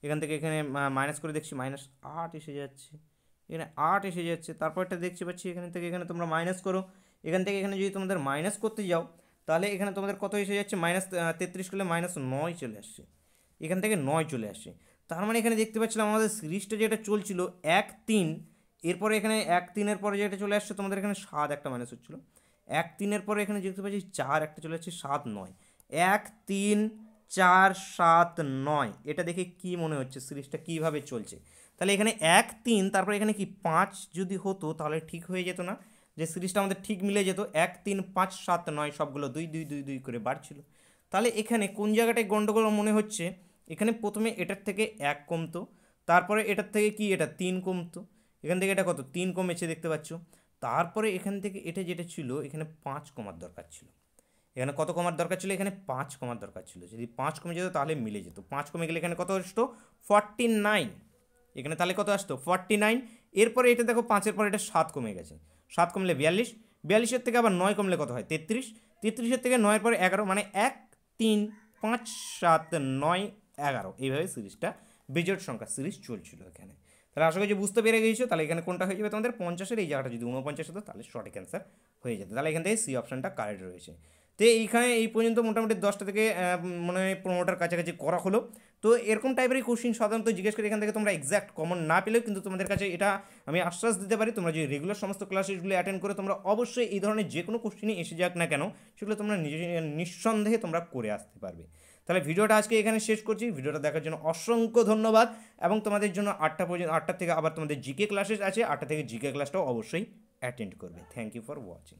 এখান থেকে এখানে মাইনাস করে দেখছি মাইনাস আট এসে যাচ্ছে এখানে আট এসে যাচ্ছে তারপর একটা দেখতে পাচ্ছি এখান থেকে এখানে তোমরা মাইনাস করো এখান থেকে এখানে যদি তোমাদের মাইনাস করতে যাও তাহলে এখানে তোমাদের কত এসে যাচ্ছে মাইনাস তেত্রিশ করলে মাইনাস নয় চলে আসছে এখান থেকে নয় চলে আসছে তার মানে এখানে দেখতে পাচ্ছিলাম আমাদের সিরিজটা যেটা চলছিল এক তিন এরপরে এখানে এক তিনের পরে যেটা চলে আসছে তোমাদের এখানে সাত একটা মাইনাস হচ্ছিলো এক তিনের পরে এখানে দেখতে পাচ্ছি চার একটা চলে আসছে সাত নয় এক তিন চার সাত নয় এটা দেখে কি মনে হচ্ছে সিরিজটা কিভাবে চলছে তাহলে এখানে এক তিন তারপরে এখানে কি পাঁচ যদি হতো তাহলে ঠিক হয়ে যেত না যে সিরিজটা আমাদের ঠিক মিলে যেত এক তিন পাঁচ সাত নয় সবগুলো দুই দুই দুই দুই করে বাড়ছিল তাহলে এখানে কোন জায়গাটায় গণ্ডগোল মনে হচ্ছে এখানে প্রথমে এটার থেকে এক কমতো তারপরে এটার থেকে কি এটা তিন কমতো এখান থেকে এটা কত তিন কমেছে দেখতে পাচ্ছ তারপরে এখান থেকে এটা যেটা ছিল এখানে পাঁচ কমার দরকার ছিল এখানে কত কমার দরকার ছিল এখানে পাঁচ কমার দরকার ছিল যদি পাঁচ কমে যেত তাহলে মিলে যেত পাঁচ কমে গেলে এখানে কত আসতো ফর্টি নাইন এখানে তাহলে কত আসতো ফর্টি নাইন এরপরে এটা দেখো পাঁচের পর এটা সাত কমে গেছে সাত কমলে বিয়াল্লিশ বিয়াল্লিশের থেকে আবার নয় কমলে কত হয় তেত্রিশ তেত্রিশের থেকে নয়ের পরে এগারো মানে এক তিন পাঁচ সাত নয় এগারো এইভাবে সিরিজটা বিজোট সংখ্যা সিরিজ চলছিল এখানে তাহলে আশা করছি বুঝতে পেরে গিয়েছো তাহলে এখানে কোনটা হয়ে যাবে তোমাদের পঞ্চাশের এই জায়গাটা যদি ঊনপঞ্চাশ হতো তাহলে সঠিক অ্যান্সার হয়ে যেত তাহলে এখান থেকে সি অপশানটা কারেক্ট রয়েছে তো এইখানে এই পর্যন্ত মোটামুটি দশটা থেকে মানে পনেরোটার কাছাকাছি করা হলো তো এরকম টাইপেরই কোশ্চিন সাধারণত জিজ্ঞেস করে এখান থেকে তোমরা এক্স্যাক্ট কমন না পেলেও কিন্তু তোমাদের কাছে এটা আমি আশ্বাস দিতে পারি তোমরা যদি রেগুলার সমস্ত ক্লাসেসগুলো অ্যাটেন্ড করে তোমরা অবশ্যই এই ধরনের যে কোনো কোশ্চিনই এসে যাক না কেন সেগুলো তোমরা নিজে নিঃসন্দেহে তোমরা করে আসতে পারবে তাহলে ভিডিওটা আজকে এখানে শেষ করছি ভিডিওটা দেখার জন্য অসংখ্য ধন্যবাদ এবং তোমাদের জন্য আটটা পর্যন্ত আটটা থেকে আবার তোমাদের জিকে ক্লাসেস আছে আটটা থেকে জিকে ক্লাসটাও অবশ্যই অ্যাটেন্ড করবে থ্যাংক ইউ ফর ওয়াচিং